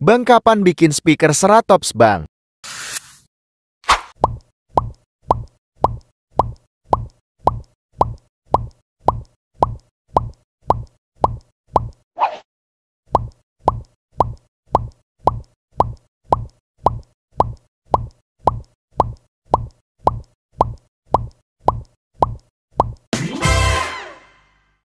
Bang kapan bikin speaker seratops bang?